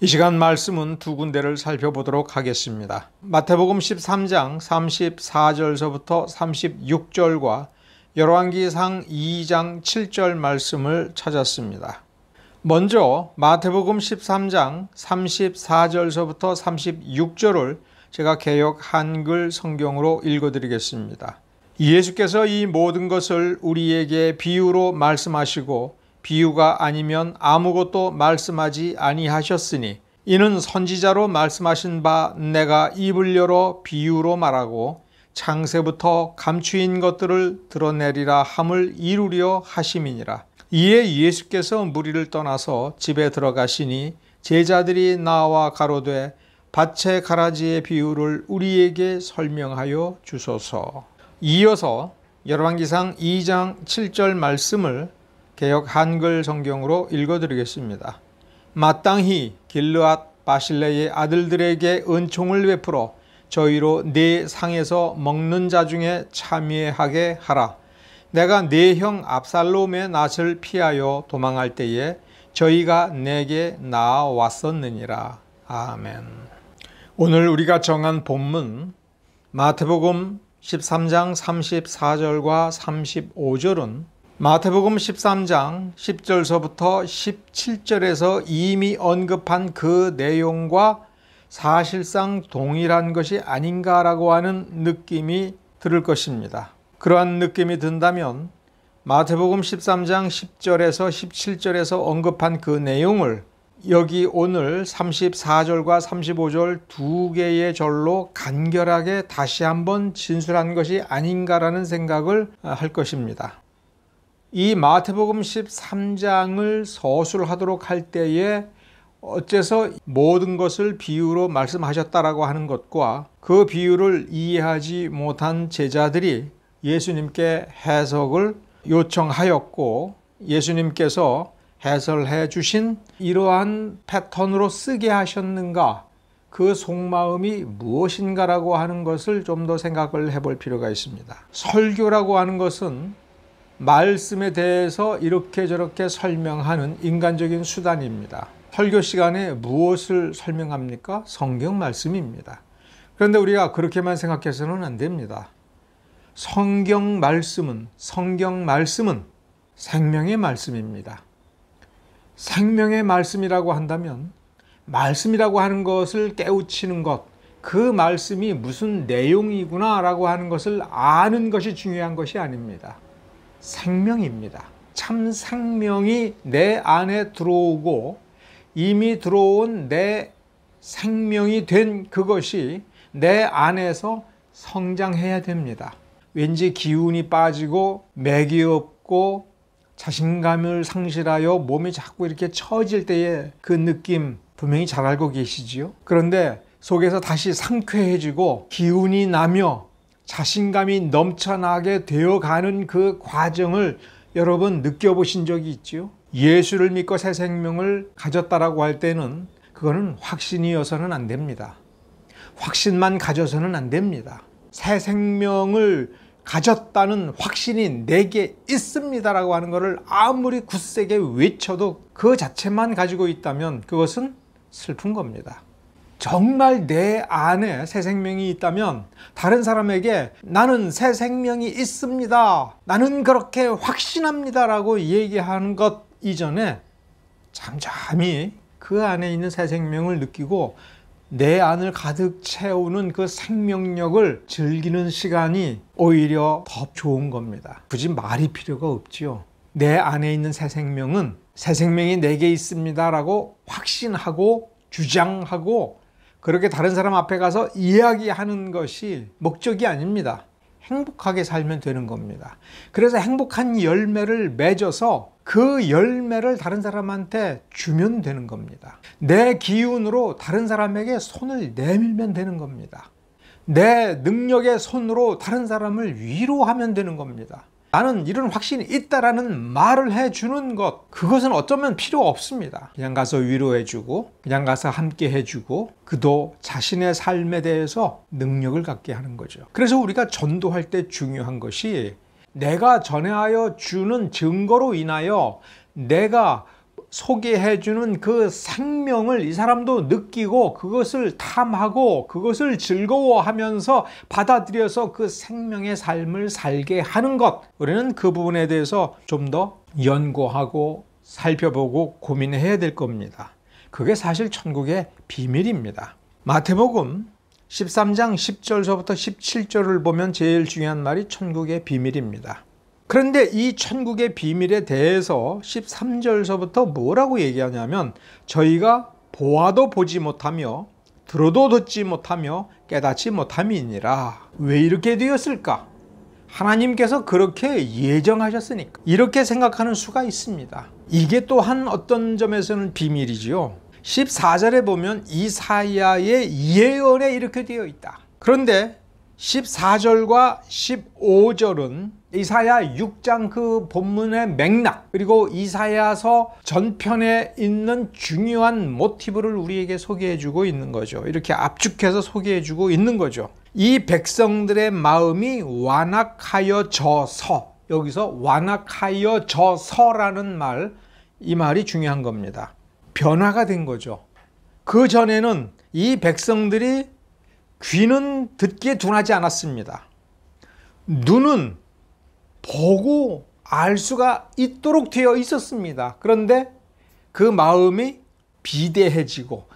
이 시간 말씀은 두 군데를 살펴보도록 하겠습니다. 마태복음 13장 34절서부터 36절과 열왕기상 2장 7절 말씀을 찾았습니다. 먼저 마태복음 13장 34절서부터 36절을 제가 개역 한글 성경으로 읽어드리겠습니다. 예수께서 이 모든 것을 우리에게 비유로 말씀하시고 비유가 아니면 아무것도 말씀하지 아니하셨으니 이는 선지자로 말씀하신 바 내가 입을 열어 비유로 말하고 창세부터 감추인 것들을 드러내리라 함을 이루려 하심이니라. 이에 예수께서 무리를 떠나서 집에 들어가시니 제자들이 나와 가로되 밭의 가라지의 비유를 우리에게 설명하여 주소서. 이어서 열왕기상 2장 7절 말씀을 개혁 한글 성경으로 읽어드리겠습니다. 마땅히 길르앗 바실레의 아들들에게 은총을 베풀어 저희로 네 상에서 먹는 자 중에 참여하게 하라. 내가 네 형 압살롬의 낯을 피하여 도망할 때에 저희가 내게 나왔었느니라. 아멘. 오늘 우리가 정한 본문 마태복음 13장 34절과 35절은 마태복음 13장 10절서부터 17절에서 이미 언급한 그 내용과 사실상 동일한 것이 아닌가라고 하는 느낌이 들을 것입니다. 그러한 느낌이 든다면 마태복음 13장 10절에서 17절에서 언급한 그 내용을 여기 오늘 34절과 35절 두 개의 절로 간결하게 다시 한번 진술한 것이 아닌가라는 생각을 할 것입니다. 이 마태복음 13장을 서술하도록 할 때에 어째서 모든 것을 비유로 말씀하셨다라고 하는 것과 그 비유를 이해하지 못한 제자들이 예수님께 해석을 요청하였고 예수님께서 해설해 주신 이러한 패턴으로 쓰게 하셨는가 그 속마음이 무엇인가라고 하는 것을 좀 더 생각을 해 볼 필요가 있습니다. 설교라고 하는 것은 말씀에 대해서 이렇게 저렇게 설명하는 인간적인 수단입니다. 설교 시간에 무엇을 설명합니까? 성경 말씀입니다. 그런데 우리가 그렇게만 생각해서는 안 됩니다. 성경 말씀은, 성경 말씀은 생명의 말씀입니다. 생명의 말씀이라고 한다면, 말씀이라고 하는 것을 깨우치는 것, 그 말씀이 무슨 내용이구나라고 하는 것을 아는 것이 중요한 것이 아닙니다. 생명입니다. 참 생명이 내 안에 들어오고 이미 들어온 내 생명이 된 그것이 내 안에서 성장해야 됩니다. 왠지 기운이 빠지고 맥이 없고 자신감을 상실하여 몸이 자꾸 이렇게 처질 때의 그 느낌 분명히 잘 알고 계시지요? 그런데 속에서 다시 상쾌해지고 기운이 나며 자신감이 넘쳐나게 되어가는 그 과정을 여러분 느껴보신 적이 있죠 예수를 믿고 새 생명을 가졌다라고 할 때는 그거는 확신이어서는 안 됩니다. 확신만 가져서는 안 됩니다. 새 생명을 가졌다는 확신이 내게 있습니다라고 하는 것을 아무리 굳세게 외쳐도 그 자체만 가지고 있다면 그것은 슬픈 겁니다. 정말 내 안에 새 생명이 있다면 다른 사람에게 나는 새 생명이 있습니다. 나는 그렇게 확신합니다. 라고 얘기하는 것 이전에 잠잠히 그 안에 있는 새 생명을 느끼고 내 안을 가득 채우는 그 생명력을 즐기는 시간이 오히려 더 좋은 겁니다. 굳이 말이 필요가 없지요. 내 안에 있는 새 생명은 새 생명이 내게 있습니다라고 확신하고 주장하고 그렇게 다른 사람 앞에 가서 이야기하는 것이 목적이 아닙니다. 행복하게 살면 되는 겁니다. 그래서 행복한 열매를 맺어서 그 열매를 다른 사람한테 주면 되는 겁니다. 내 기운으로 다른 사람에게 손을 내밀면 되는 겁니다. 내 능력의 손으로 다른 사람을 위로하면 되는 겁니다. 나는 이런 확신이 있다라는 말을 해주는 것 그것은 어쩌면 필요 없습니다 그냥 가서 위로해주고 그냥 가서 함께 해주고 그도 자신의 삶에 대해서 능력을 갖게 하는 거죠 그래서 우리가 전도할 때 중요한 것이 내가 전해하여 주는 증거로 인하여 내가 소개해주는 그 생명을 이 사람도 느끼고 그것을 탐하고 그것을 즐거워하면서 받아들여서 그 생명의 삶을 살게 하는 것. 우리는 그 부분에 대해서 좀 더 연구하고 살펴보고 고민해야 될 겁니다. 그게 사실 천국의 비밀입니다. 마태복음 13장 10절서부터 17절을 보면 제일 중요한 말이 천국의 비밀입니다. 그런데 이 천국의 비밀에 대해서 13절서부터 뭐라고 얘기하냐면 저희가 보아도 보지 못하며 들어도 듣지 못하며 깨닫지 못함이니라. 왜 이렇게 되었을까? 하나님께서 그렇게 예정하셨으니까. 이렇게 생각하는 수가 있습니다. 이게 또한 어떤 점에서는 비밀이지요. 14절에 보면 이사야의 예언에 이렇게 되어 있다. 그런데 14절과 15절은 이사야 6장 그 본문의 맥락 그리고 이사야서 전편에 있는 중요한 모티브를 우리에게 소개해주고 있는 거죠. 이렇게 압축해서 소개해주고 있는 거죠. 이 백성들의 마음이 완악하여 져서 여기서 완악하여 져서라는 말 이 말이 중요한 겁니다. 변화가 된 거죠. 그 전에는 이 백성들이 귀는 듣기에 둔하지 않았습니다. 눈은 보고 알 수가 있도록 되어 있었습니다. 그런데 그 마음이 비대해지고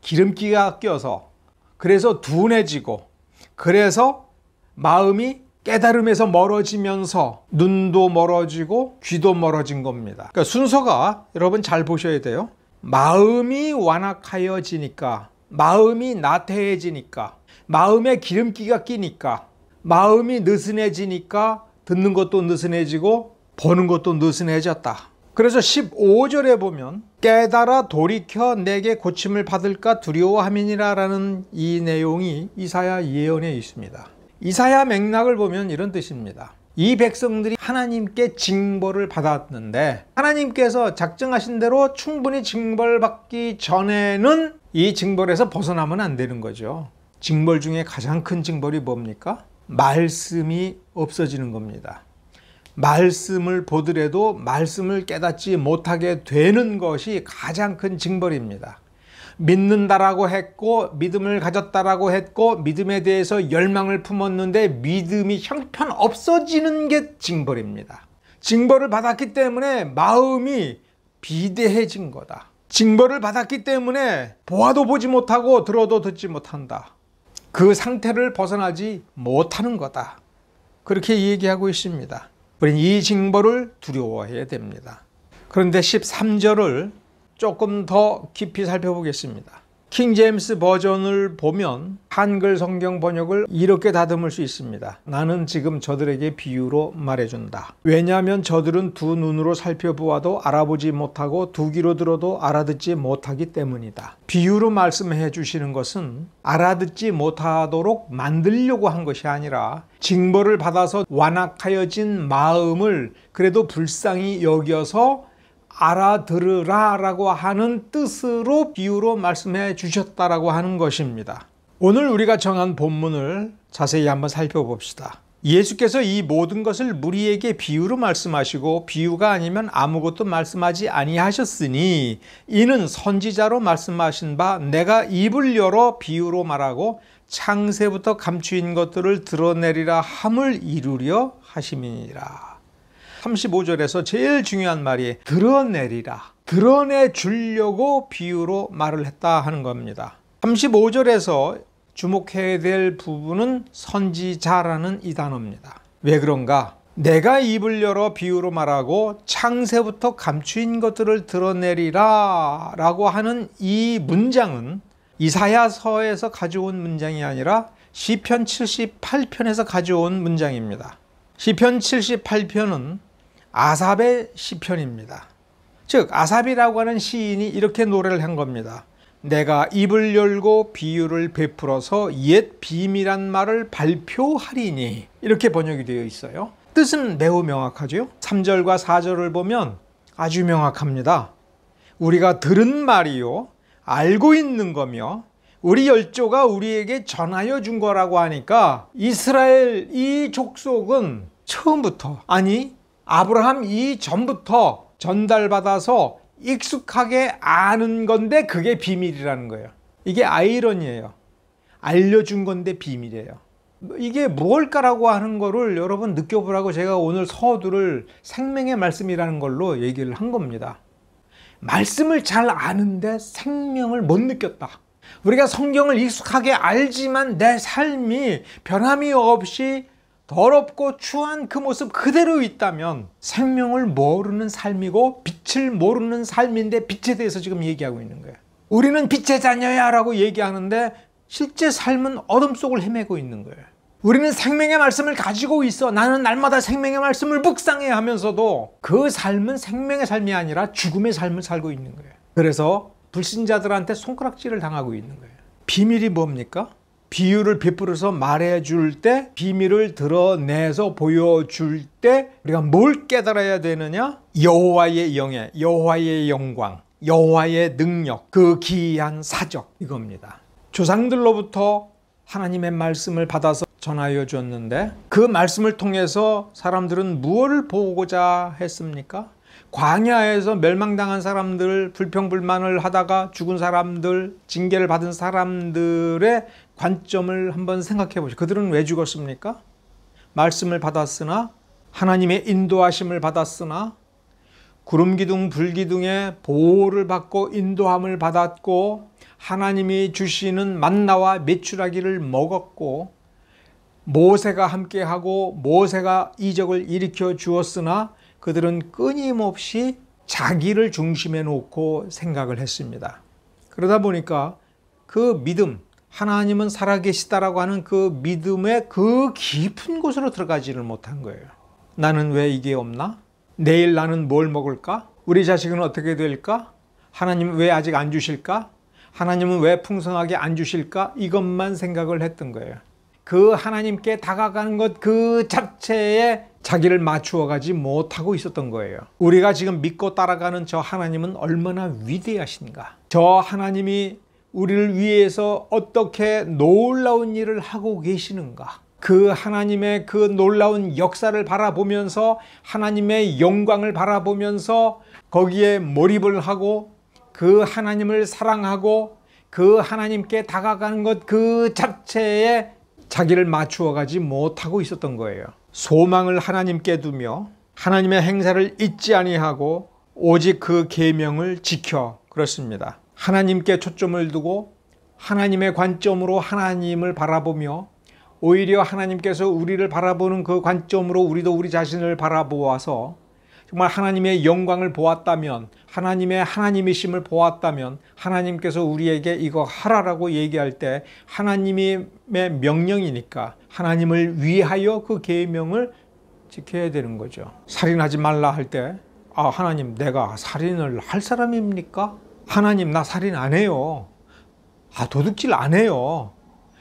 기름기가 껴서 그래서 둔해지고 그래서 마음이 깨달음에서 멀어지면서 눈도 멀어지고 귀도 멀어진 겁니다. 그러니까 순서가 여러분 잘 보셔야 돼요. 마음이 완악하여지니까 마음이 나태해지니까 마음에 기름기가 끼니까 마음이 느슨해지니까 듣는 것도 느슨해지고 보는 것도 느슨해졌다. 그래서 15절에 보면 깨달아 돌이켜 내게 고침을 받을까 두려워함이니라 라는 이 내용이 이사야 예언에 있습니다. 이사야 맥락을 보면 이런 뜻입니다. 이 백성들이 하나님께 징벌을 받았는데 하나님께서 작정하신 대로 충분히 징벌받기 전에는 이 징벌에서 벗어나면 안 되는 거죠. 징벌 중에 가장 큰 징벌이 뭡니까? 말씀이 없어지는 겁니다. 말씀을 보더라도 말씀을 깨닫지 못하게 되는 것이 가장 큰 징벌입니다. 믿는다라고 했고 믿음을 가졌다라고 했고 믿음에 대해서 열망을 품었는데 믿음이 형편 없어지는 게 징벌입니다. 징벌을 받았기 때문에 마음이 비대해진 거다. 징벌을 받았기 때문에 보아도 보지 못하고 들어도 듣지 못한다. 그 상태를 벗어나지 못하는 거다. 그렇게 얘기하고 있습니다. 우린 이 징벌을 두려워해야 됩니다. 그런데 13절을 조금 더 깊이 살펴보겠습니다. 킹제임스 버전을 보면 한글 성경 번역을 이렇게 다듬을 수 있습니다. 나는 지금 저들에게 비유로 말해준다. 왜냐하면 저들은 두 눈으로 살펴보아도 알아보지 못하고 두 귀로 들어도 알아듣지 못하기 때문이다. 비유로 말씀해 주시는 것은 알아듣지 못하도록 만들려고 한 것이 아니라 징벌을 받아서 완악하여진 마음을 그래도 불쌍히 여겨서 알아들으라 라고 하는 뜻으로 비유로 말씀해 주셨다라고 하는 것입니다. 오늘 우리가 정한 본문을 자세히 한번 살펴봅시다. 예수께서 이 모든 것을 무리에게 비유로 말씀하시고 비유가 아니면 아무것도 말씀하지 아니하셨으니 이는 선지자로 말씀하신 바 내가 입을 열어 비유로 말하고 창세부터 감추인 것들을 드러내리라 함을 이루려 하심이니라. 35절에서 제일 중요한 말이 드러내리라. 드러내 주려고 비유로 말을 했다 하는 겁니다. 35절에서 주목해야 될 부분은 선지자라는 이 단어입니다. 왜 그런가? 내가 입을 열어 비유로 말하고 창세부터 감추인 것들을 드러내리라 라고 하는 이 문장은 이사야서에서 가져온 문장이 아니라 시편 78편에서 가져온 문장입니다. 시편 78편은 아삽의 시편입니다. 즉 아삽이라고 하는 시인이 이렇게 노래를 한 겁니다. 내가 입을 열고 비유를 베풀어서 옛 비밀한 말을 발표하리니 이렇게 번역이 되어 있어요. 뜻은 매우 명확하죠. 3절과 4절을 보면 아주 명확합니다. 우리가 들은 말이요 알고 있는 거며 우리 열조가 우리에게 전하여 준 거라고 하니까 이스라엘 이 족속은 처음부터 아니 아브라함 이전부터 전달받아서 익숙하게 아는 건데 그게 비밀이라는 거예요. 이게 아이러니예요. 알려준 건데 비밀이에요. 이게 무엇일까라고 하는 거를 여러분 느껴보라고 제가 오늘 서두를 생명의 말씀이라는 걸로 얘기를 한 겁니다. 말씀을 잘 아는데 생명을 못 느꼈다. 우리가 성경을 익숙하게 알지만 내 삶이 변함이 없이 더럽고 추한 그 모습 그대로 있다면 생명을 모르는 삶이고 빛을 모르는 삶인데 빛에 대해서 지금 얘기하고 있는 거야. 우리는 빛의 자녀야 라고 얘기하는데 실제 삶은 어둠 속을 헤매고 있는 거예요. 우리는 생명의 말씀을 가지고 있어. 나는 날마다 생명의 말씀을 묵상해 하면서도 그 삶은 생명의 삶이 아니라 죽음의 삶을 살고 있는 거예요. 그래서 불신자들한테 손가락질을 당하고 있는 거예요. 비밀이 뭡니까? 비유를 베풀어서 말해줄 때 비밀을 드러내서 보여줄 때 우리가 뭘 깨달아야 되느냐? 여호와의 영예, 여호와의 영광, 여호와의 능력, 그 기이한 사적 이겁니다. 조상들로부터 하나님의 말씀을 받아서 전하여 줬는데 그 말씀을 통해서 사람들은 무엇을 보고자 했습니까? 광야에서 멸망당한 사람들, 불평불만을 하다가 죽은 사람들, 징계를 받은 사람들의 관점을 한번 생각해 보시죠. 그들은 왜 죽었습니까? 말씀을 받았으나 하나님의 인도하심을 받았으나 구름 기둥 불기둥의 보호를 받고 인도함을 받았고 하나님이 주시는 만나와 메추라기를 먹었고 모세가 함께하고 모세가 이적을 일으켜 주었으나 그들은 끊임없이 자기를 중심에 놓고 생각을 했습니다. 그러다 보니까 그 믿음, 하나님은 살아계시다라고 하는 그 믿음의 그 깊은 곳으로 들어가지를 못한 거예요. 나는 왜 이게 없나? 내일 나는 뭘 먹을까? 우리 자식은 어떻게 될까? 하나님왜 아직 안 주실까? 하나님은 왜 풍성하게 안 주실까? 이것만 생각을 했던 거예요. 그 하나님께 다가가는 것 그 자체에 자기를 맞추어 가지 못하고 있었던 거예요. 우리가 지금 믿고 따라가는 저 하나님은 얼마나 위대하신가. 저 하나님이 우리를 위해서 어떻게 놀라운 일을 하고 계시는가? 그 하나님의 그 놀라운 역사를 바라보면서 하나님의 영광을 바라보면서 거기에 몰입을 하고 그 하나님을 사랑하고 그 하나님께 다가가는 것 그 자체에 자기를 맞추어 가지 못하고 있었던 거예요. 소망을 하나님께 두며 하나님의 행사를 잊지 아니하고 오직 그 계명을 지켜 그렇습니다. 하나님께 초점을 두고 하나님의 관점으로 하나님을 바라보며 오히려 하나님께서 우리를 바라보는 그 관점으로 우리도 우리 자신을 바라보아서 정말 하나님의 영광을 보았다면 하나님의 하나님이심을 보았다면 하나님께서 우리에게 이거 하라라고 얘기할 때 하나님의 명령이니까 하나님을 위하여 그 계명을 지켜야 되는 거죠. 살인하지 말라 할 때 아, 하나님 내가 살인을 할 사람입니까? 하나님 나 살인 안 해요. 아 도둑질 안 해요.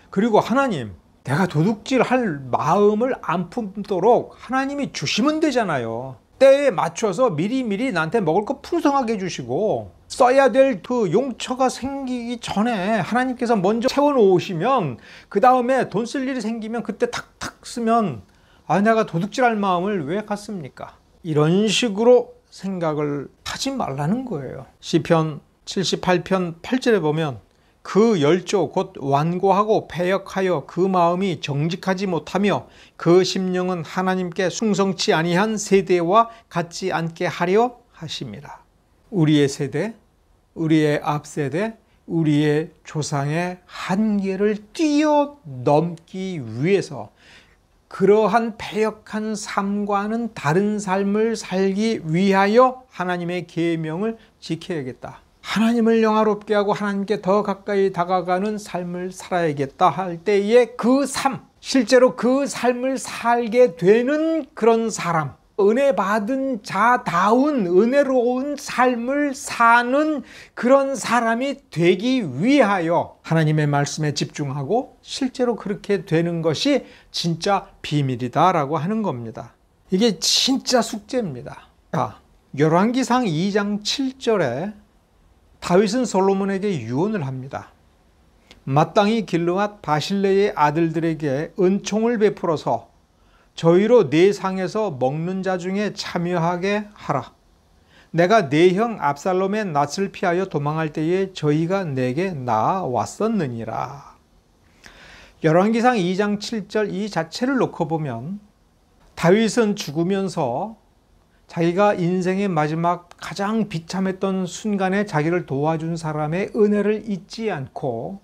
그리고 하나님 내가 도둑질 할 마음을 안 품도록 하나님이 주시면 되잖아요. 때에 맞춰서 미리미리 나한테 먹을 거 풍성하게 주시고 써야 될 그 용처가 생기기 전에 하나님께서 먼저 채워놓으시면 그 다음에 돈 쓸 일이 생기면 그때 탁탁 쓰면 아 내가 도둑질할 마음을 왜 갖습니까? 이런 식으로 생각을 하지 말라는 거예요. 시편 78편 8절에 보면 그 열조 곧 완고하고 폐역하여그 마음이 정직하지 못하며 그 심령은 하나님께 숭성치 아니한 세대와 같지 않게 하려 하십니다. 우리의 세대, 우리의 앞세대, 우리의 조상의 한계를 뛰어넘기 위해서 그러한 폐역한 삶과는 다른 삶을 살기 위하여 하나님의 계명을 지켜야겠다. 하나님을 영화롭게 하고 하나님께 더 가까이 다가가는 삶을 살아야겠다 할 때에 그 삶, 실제로 그 삶을 살게 되는 그런 사람, 은혜 받은 자다운 은혜로운 삶을 사는 그런 사람이 되기 위하여 하나님의 말씀에 집중하고 실제로 그렇게 되는 것이 진짜 비밀이다라고 하는 겁니다. 이게 진짜 숙제입니다. 열왕기상 2장 7절에 다윗은 솔로몬에게 유언을 합니다. 마땅히 길르앗 바실레의 아들들에게 은총을 베풀어서 저희로 네 상에서 먹는 자 중에 참여하게 하라. 내가 네형 압살롬의 낯을 피하여 도망할 때에 저희가 내게 나왔었느니라. 열왕기상 2장 7절 이 자체를 놓고 보면 다윗은 죽으면서 자기가 인생의 마지막 가장 비참했던 순간에 자기를 도와준 사람의 은혜를 잊지 않고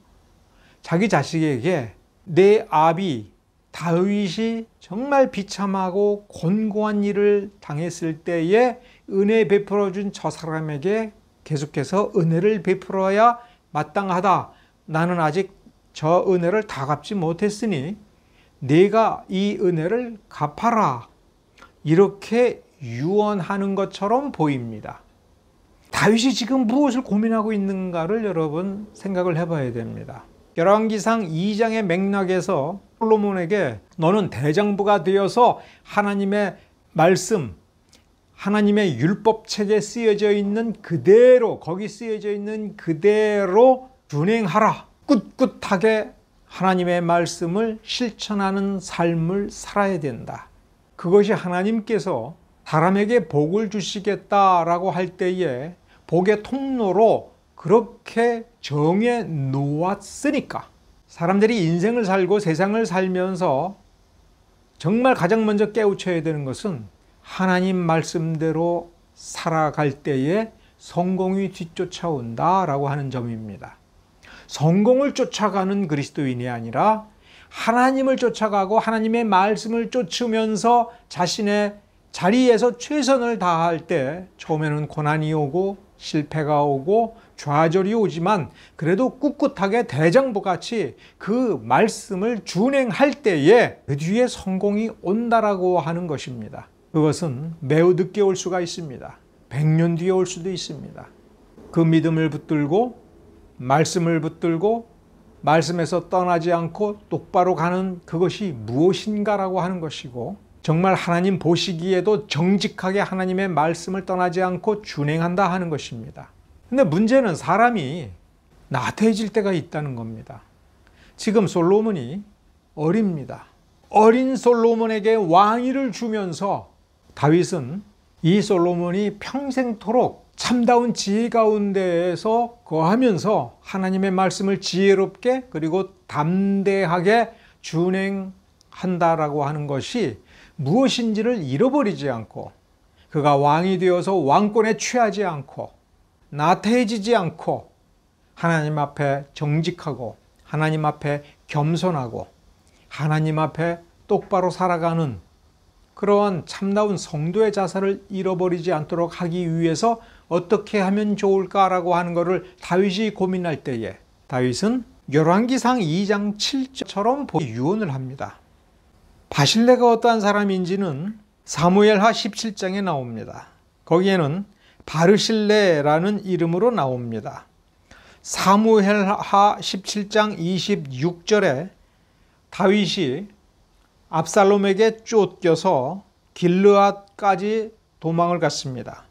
자기 자식에게 내 아비 다윗이 정말 비참하고 곤고한 일을 당했을 때에 은혜 베풀어 준저 사람에게 계속해서 은혜를 베풀어야 마땅하다. 나는 아직 저 은혜를 다 갚지 못했으니 내가 이 은혜를 갚아라. 이렇게 유언하는 것처럼 보입니다. 다윗이 지금 무엇을 고민하고 있는가를 여러분 생각을 해봐야 됩니다. 열왕기상 2장의 맥락에서 솔로몬에게 너는 대장부가 되어서 하나님의 말씀, 하나님의 율법책에 쓰여져 있는 그대로 거기 쓰여져 있는 그대로 준행하라. 꿋꿋하게 하나님의 말씀을 실천하는 삶을 살아야 된다. 그것이 하나님께서 사람에게 복을 주시겠다라고 할 때에 복의 통로로 그렇게 정해 놓았으니까 사람들이 인생을 살고 세상을 살면서 정말 가장 먼저 깨우쳐야 되는 것은 하나님 말씀대로 살아갈 때에 성공이 뒤쫓아온다라고 하는 점입니다. 성공을 쫓아가는 그리스도인이 아니라 하나님을 쫓아가고 하나님의 말씀을 쫓으면서 자신의 자리에서 최선을 다할 때 처음에는 고난이 오고 실패가 오고 좌절이 오지만 그래도 꿋꿋하게 대장부 같이 그 말씀을 준행할 때에 그 뒤에 성공이 온다라고 하는 것입니다. 그것은 매우 늦게 올 수가 있습니다. 100년 뒤에 올 수도 있습니다. 그 믿음을 붙들고 말씀을 붙들고 말씀에서 떠나지 않고 똑바로 가는 그것이 무엇인가라고 하는 것이고 정말 하나님 보시기에도 정직하게 하나님의 말씀을 떠나지 않고 준행한다 하는 것입니다. 근데 문제는 사람이 나태해질 때가 있다는 겁니다. 지금 솔로몬이 어립니다. 어린 솔로몬에게 왕위를 주면서 다윗은 이 솔로몬이 평생토록 참다운 지혜 가운데에서 거하면서 하나님의 말씀을 지혜롭게 그리고 담대하게 준행한다라고 하는 것이 무엇인지를 잃어버리지 않고 그가 왕이 되어서 왕권에 취하지 않고 나태해지지 않고 하나님 앞에 정직하고 하나님 앞에 겸손하고 하나님 앞에 똑바로 살아가는 그러한 참나운 성도의 자세를 잃어버리지 않도록 하기 위해서 어떻게 하면 좋을까라고 하는 것을 다윗이 고민할 때에 다윗은 열왕기상 2장 7절처럼 유언을 합니다. 바실레가 어떠한 사람인지는 사무엘하 17장에 나옵니다. 거기에는 바르실레라는 이름으로 나옵니다. 사무엘하 17장 26절에 다윗이 압살롬에게 쫓겨서 길르앗까지 도망을 갔습니다.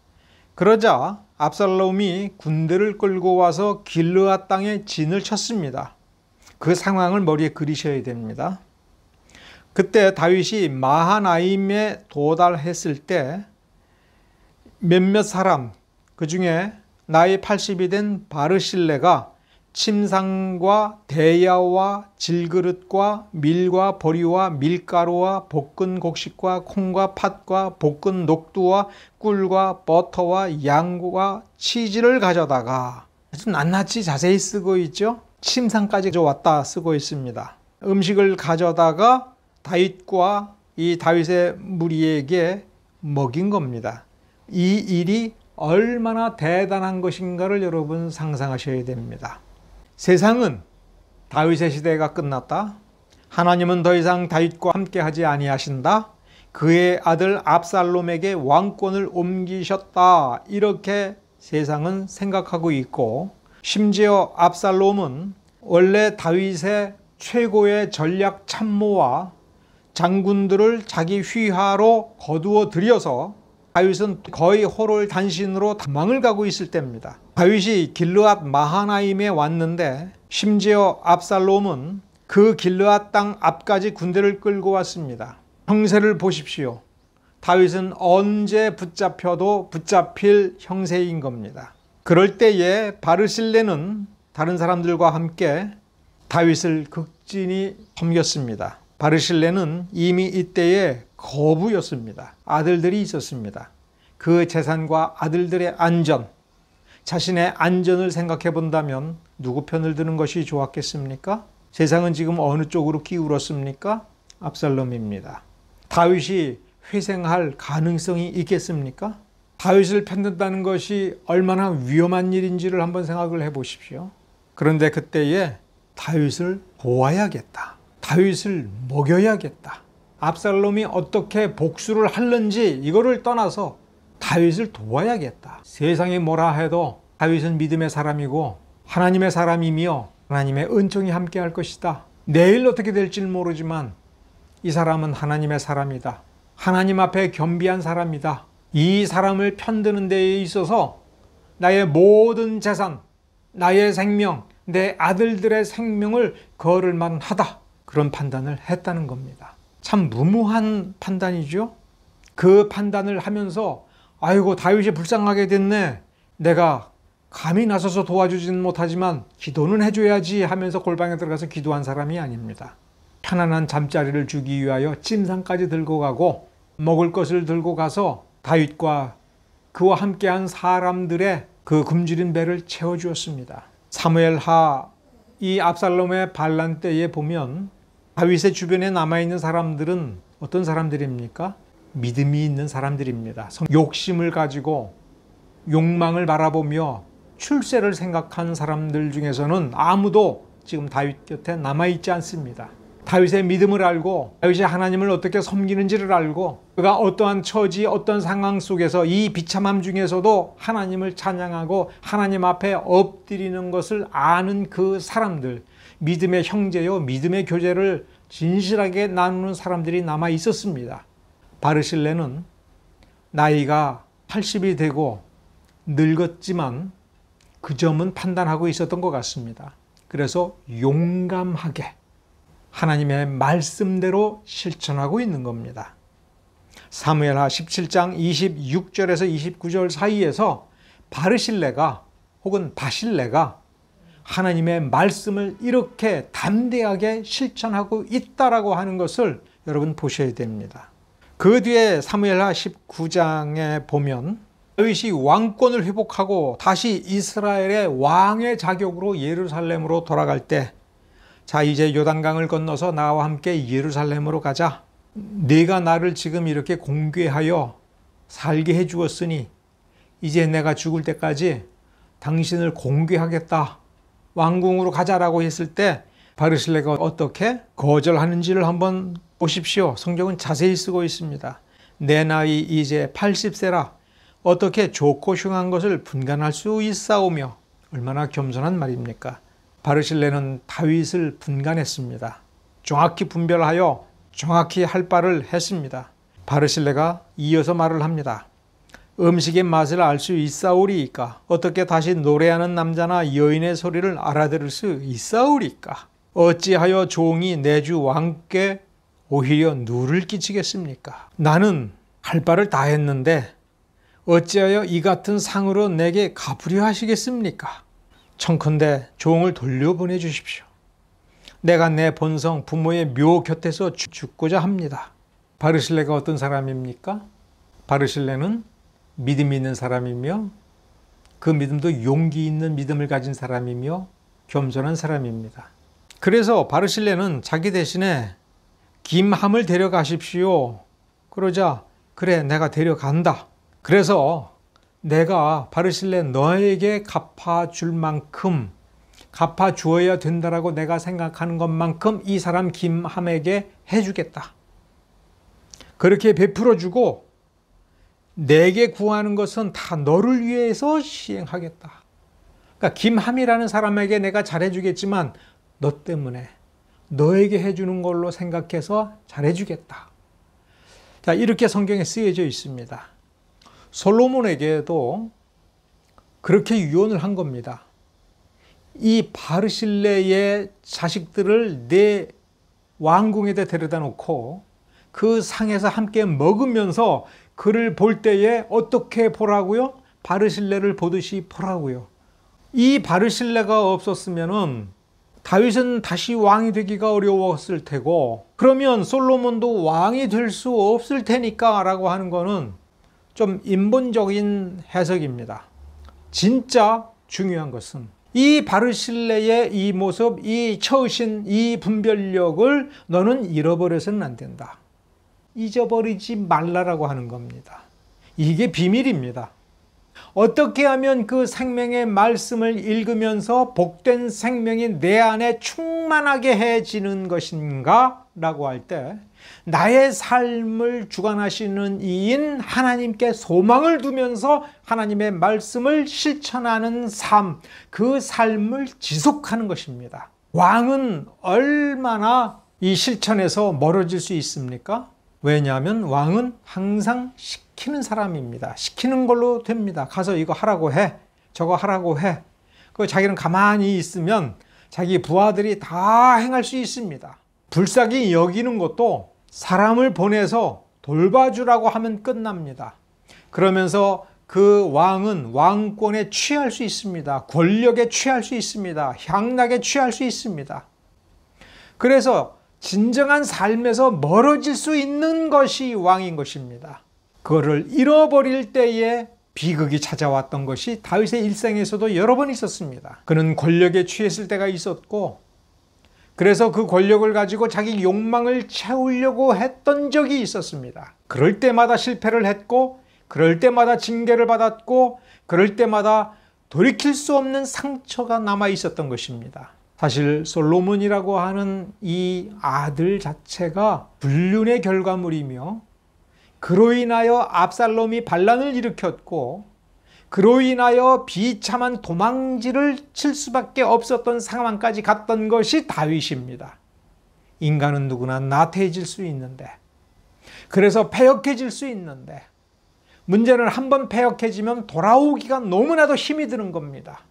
그러자 압살롬이 군대를 끌고 와서 길르앗 땅에 진을 쳤습니다. 그 상황을 머리에 그리셔야 됩니다. 그때 다윗이 마하나임에 도달했을 때 몇몇 사람 그 중에 나이 80이 된 바르실레가 침상과 대야와 질그릇과 밀과 보리와 밀가루와 볶은 곡식과 콩과 팥과 볶은 녹두와 꿀과 버터와 양과 치즈를 가져다가 좀 낱낱이 자세히 쓰고 있죠. 침상까지 왔다 쓰고 있습니다. 음식을 가져다가 다윗과 이 다윗의 무리에게 먹인 겁니다. 이 일이 얼마나 대단한 것인가를 여러분 상상하셔야 됩니다. 세상은 다윗의 시대가 끝났다. 하나님은 더 이상 다윗과 함께하지 아니하신다. 그의 아들 압살롬에게 왕권을 옮기셨다. 이렇게 세상은 생각하고 있고 심지어 압살롬은 원래 다윗의 최고의 전략 참모와 장군들을 자기 휘하로 거두어 들여서 다윗은 거의 호를 단신으로 망을 가고 있을 때입니다. 다윗이 길르앗 마하나임에 왔는데 심지어 압살롬은 그 길르앗 땅 앞까지 군대를 끌고 왔습니다. 형세를 보십시오. 다윗은 언제 붙잡혀도 붙잡힐 형세인 겁니다. 그럴 때에 바르실레는 다른 사람들과 함께 다윗을 극진히 섬겼습니다. 바르실레는 이미 이때에 거부였습니다. 아들들이 있었습니다. 그 재산과 아들들의 안전, 자신의 안전을 생각해 본다면 누구 편을 드는 것이 좋았겠습니까? 세상은 지금 어느 쪽으로 기울었습니까? 압살롬입니다. 다윗이 회생할 가능성이 있겠습니까? 다윗을 편든다는 것이 얼마나 위험한 일인지를 한번 생각을 해 보십시오. 그런데 그때에 다윗을 보아야겠다. 다윗을 먹여야겠다. 압살롬이 어떻게 복수를 할는지 이거를 떠나서 다윗을 도와야겠다. 세상이 뭐라 해도 다윗은 믿음의 사람이고 하나님의 사람이며 하나님의 은총이 함께 할 것이다. 내일 어떻게 될지 모르지만 이 사람은 하나님의 사람이다. 하나님 앞에 겸비한 사람이다. 이 사람을 편드는 데에 있어서 나의 모든 재산, 나의 생명, 내 아들들의 생명을 걸을 만하다. 그런 판단을 했다는 겁니다. 참 무모한 판단이죠. 그 판단을 하면서 아이고 다윗이 불쌍하게 됐네. 내가 감히 나서서 도와주지는 못하지만 기도는 해줘야지 하면서 골방에 들어가서 기도한 사람이 아닙니다. 편안한 잠자리를 주기 위하여 찜상까지 들고 가고 먹을 것을 들고 가서 다윗과 그와 함께한 사람들의 그 굶주린 배를 채워주었습니다. 사무엘하 이 압살롬의 반란 때에 보면 다윗의 주변에 남아있는 사람들은 어떤 사람들입니까? 믿음이 있는 사람들입니다. 욕심을 가지고 욕망을 바라보며 출세를 생각한 사람들 중에서는 아무도 지금 다윗 곁에 남아있지 않습니다. 다윗의 믿음을 알고 다윗이 하나님을 어떻게 섬기는지를 알고 그가 어떠한 처지 어떤 상황 속에서 이 비참함 중에서도 하나님을 찬양하고 하나님 앞에 엎드리는 것을 아는 그 사람들 믿음의 형제요 믿음의 교제를 진실하게 나누는 사람들이 남아 있었습니다. 바르실레는 나이가 80이 되고 늙었지만 그 점은 판단하고 있었던 것 같습니다. 그래서 용감하게 하나님의 말씀대로 실천하고 있는 겁니다. 사무엘하 17장 26절에서 29절 사이에서 바르실레가 혹은 바실레가 하나님의 말씀을 이렇게 담대하게 실천하고 있다라고 하는 것을 여러분 보셔야 됩니다. 그 뒤에 사무엘하 19장에 보면 다윗이 왕권을 회복하고 다시 이스라엘의 왕의 자격으로 예루살렘으로 돌아갈 때자 이제 요단강을 건너서 나와 함께 예루살렘으로 가자. 네가 나를 지금 이렇게 공개하여 살게 해 주었으니 이제 내가 죽을 때까지 당신을 공개하겠다. 왕궁으로 가자라고 했을 때 바르실레가 어떻게 거절하는지를 한번 보십시오. 성경은 자세히 쓰고 있습니다. 내 나이 이제 80세라 어떻게 좋고 흉한 것을 분간할 수 있사오며 얼마나 겸손한 말입니까? 바르실레는 다윗을 분간했습니다. 정확히 분별하여 정확히 할 바를 했습니다. 바르실레가 이어서 말을 합니다. 음식의 맛을 알 수 있사오리이까? 어떻게 다시 노래하는 남자나 여인의 소리를 알아들을 수 있사오리이까? 어찌하여 종이 내주 왕께 오히려 누를 끼치겠습니까? 나는 할 바를 다 했는데 어찌하여 이 같은 상으로 내게 갚으려 하시겠습니까? 청컨대 종을 돌려보내 주십시오. 내가 내 본성 부모의 묘 곁에서 죽고자 합니다. 바르실레가 어떤 사람입니까? 바르실레는 믿음 있는 사람이며 그 믿음도 용기 있는 믿음을 가진 사람이며 겸손한 사람입니다. 그래서 바르실레는 자기 대신에 김함을 데려가십시오. 그러자 그래 내가 데려간다. 그래서 내가 바르실레 너에게 갚아줄 만큼 갚아주어야 된다라고 내가 생각하는 것만큼 이 사람 김함에게 해주겠다. 그렇게 베풀어주고 내게 구하는 것은 다 너를 위해서 시행하겠다. 그러니까 김함이라는 사람에게 내가 잘해주겠지만 너 때문에 너에게 해주는 걸로 생각해서 잘해주겠다. 자 이렇게 성경에 쓰여져 있습니다. 솔로몬에게도 그렇게 유언을 한 겁니다. 이 바르실레의 자식들을 내 네 왕궁에다 데려다 놓고 그 상에서 함께 먹으면서 그를 볼 때에 어떻게 보라고요? 바르실레를 보듯이 보라고요. 이 바르실레가 없었으면은 다윗은 다시 왕이 되기가 어려웠을 테고 그러면 솔로몬도 왕이 될 수 없을 테니까라고 하는 것은 좀 인본적인 해석입니다. 진짜 중요한 것은 이 바르실레의 이 모습, 이 처신, 이 분별력을 너는 잃어버려서는 안 된다. 잊어버리지 말라라고 하는 겁니다. 이게 비밀입니다. 어떻게 하면 그 생명의 말씀을 읽으면서 복된 생명이 내 안에 충만하게 해지는 것인가? 라고 할 때, 나의 삶을 주관하시는 이인 하나님께 소망을 두면서 하나님의 말씀을 실천하는 삶, 그 삶을 지속하는 것입니다. 왕은 얼마나 이 실천에서 멀어질 수 있습니까? 왜냐하면 왕은 항상 시키는 사람입니다. 시키는 걸로 됩니다. 가서 이거 하라고 해. 저거 하라고 해. 그 자기는 가만히 있으면 자기 부하들이 다 행할 수 있습니다. 불사기 여기는 것도 사람을 보내서 돌봐주라고 하면 끝납니다. 그러면서 그 왕은 왕권에 취할 수 있습니다. 권력에 취할 수 있습니다. 향락에 취할 수 있습니다. 그래서 진정한 삶에서 멀어질 수 있는 것이 왕인 것입니다. 그거를 잃어버릴 때에 비극이 찾아왔던 것이 다윗의 일생에서도 여러 번 있었습니다. 그는 권력에 취했을 때가 있었고 그래서 그 권력을 가지고 자기 욕망을 채우려고 했던 적이 있었습니다. 그럴 때마다 실패를 했고 그럴 때마다 징계를 받았고 그럴 때마다 돌이킬 수 없는 상처가 남아 있었던 것입니다. 사실 솔로몬이라고 하는 이 아들 자체가 불륜의 결과물이며 그로 인하여 압살롬이 반란을 일으켰고 그로 인하여 비참한 도망지를칠 수밖에 없었던 상황까지 갔던 것이 다윗입니다. 인간은 누구나 나태해질 수 있는데 그래서 패역해질 수 있는데 문제는 한번 패역해지면 돌아오기가 너무나도 힘이 드는 겁니다.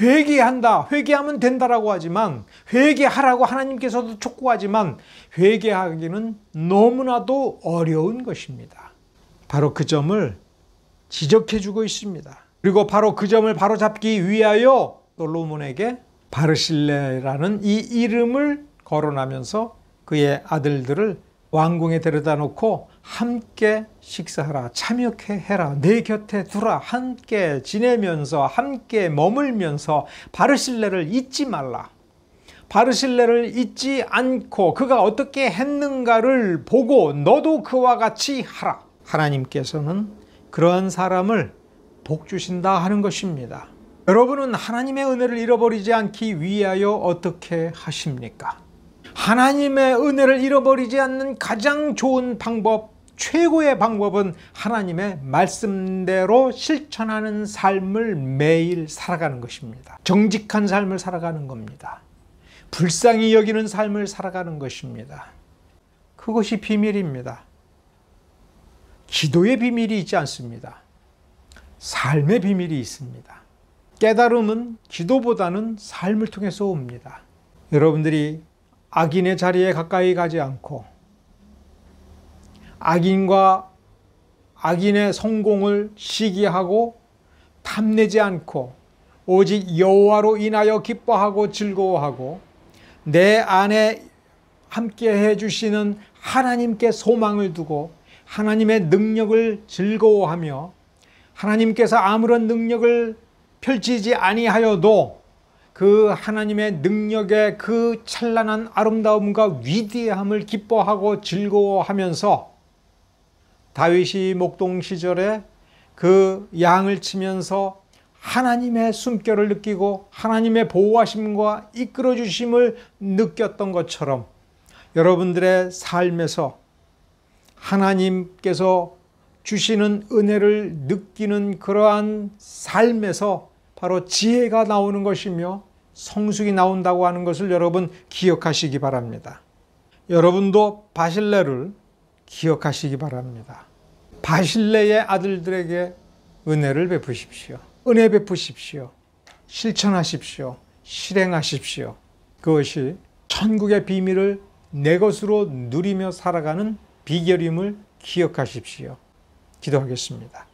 회개한다, 회개하면 된다라고 하지만 회개하라고 하나님께서도 촉구하지만 회개하기는 너무나도 어려운 것입니다. 바로 그 점을 지적해 주고 있습니다. 그리고 바로 그 점을 바로잡기 위하여 솔로몬에게 바르실레라는 이 이름을 거론하면서 그의 아들들을 왕궁에 데려다 놓고 함께 식사하라, 참여케 해라, 내 곁에 두라, 함께 지내면서, 함께 머물면서 바르실레를 잊지 말라. 바르실레를 잊지 않고 그가 어떻게 했는가를 보고 너도 그와 같이 하라. 하나님께서는 그런 사람을 복 주신다 하는 것입니다. 여러분은 하나님의 은혜를 잃어버리지 않기 위하여 어떻게 하십니까? 하나님의 은혜를 잃어버리지 않는 가장 좋은 방법 최고의 방법은 하나님의 말씀대로 실천하는 삶을 매일 살아가는 것입니다. 정직한 삶을 살아가는 겁니다. 불쌍히 여기는 삶을 살아가는 것입니다. 그것이 비밀입니다. 기도의 비밀이 있지 않습니다. 삶의 비밀이 있습니다. 깨달음은 기도보다는 삶을 통해서 옵니다. 여러분들이 악인의 자리에 가까이 가지 않고 악인과 악인의 성공을 시기하고 탐내지 않고 오직 여호와로 인하여 기뻐하고 즐거워하고 내 안에 함께 해주시는 하나님께 소망을 두고 하나님의 능력을 즐거워하며 하나님께서 아무런 능력을 펼치지 아니하여도 그 하나님의 능력의 그 찬란한 아름다움과 위대함을 기뻐하고 즐거워하면서 다윗이 목동 시절에 그 양을 치면서 하나님의 숨결을 느끼고 하나님의 보호하심과 이끌어 주심을 느꼈던 것처럼 여러분들의 삶에서 하나님께서 주시는 은혜를 느끼는 그러한 삶에서 바로 지혜가 나오는 것이며 성숙이 나온다고 하는 것을 여러분 기억하시기 바랍니다. 여러분도 바실레를 기억하시기 바랍니다. 바실레의 아들들에게 은혜를 베푸십시오. 은혜 베푸십시오. 실천하십시오. 실행하십시오. 그것이 천국의 비밀을 내 것으로 누리며 살아가는 비결임을 기억하십시오. 기도하겠습니다.